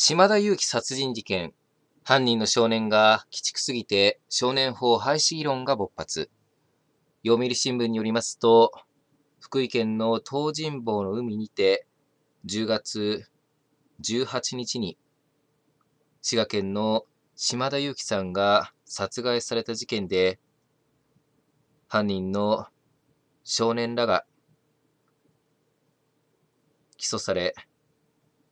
島田裕樹殺人事件。犯人の少年が鬼畜すぎて少年法廃止議論が勃発。読売新聞によりますと、福井県の東尋坊の海にて、10月18日に、滋賀県の島田裕樹さんが殺害された事件で、犯人の少年らが起訴され、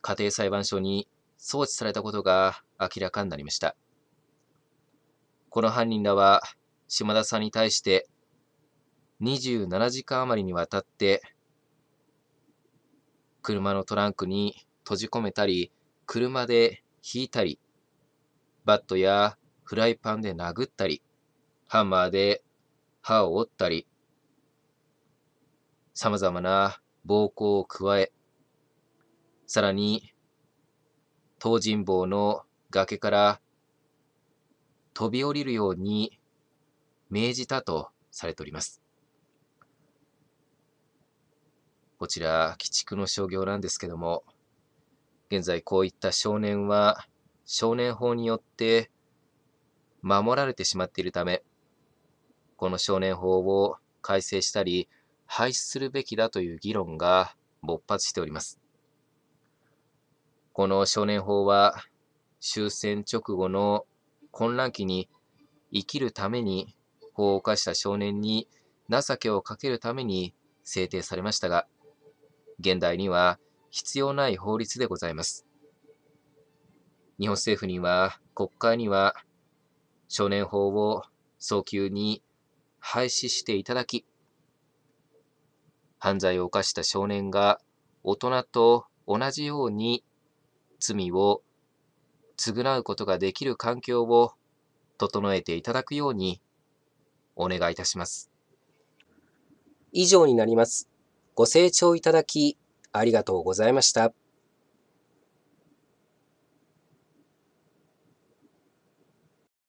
家庭裁判所に送致されたことが明らかになりました。この犯人らは、島田さんに対して、27時間余りにわたって、車のトランクに閉じ込めたり、車で引いたり、バットやフライパンで殴ったり、ハンマーで歯を折ったり、様々な暴行を加え、さらに東尋坊の崖から飛び降りるように命じたとされております。こちら、鬼畜の商業なんですけども、現在こういった少年は少年法によって守られてしまっているため、この少年法を改正したり廃止するべきだという議論が勃発しております。この少年法は終戦直後の混乱期に生きるために法を犯した少年に情けをかけるために制定されましたが、現代には必要ない法律でございます。日本政府には、国会には、少年法を早急に廃止していただき、犯罪を犯した少年が大人と同じように罪を償うことができる環境を整えていただくようにお願いいたします。以上になります。ご清聴いただきありがとうございました。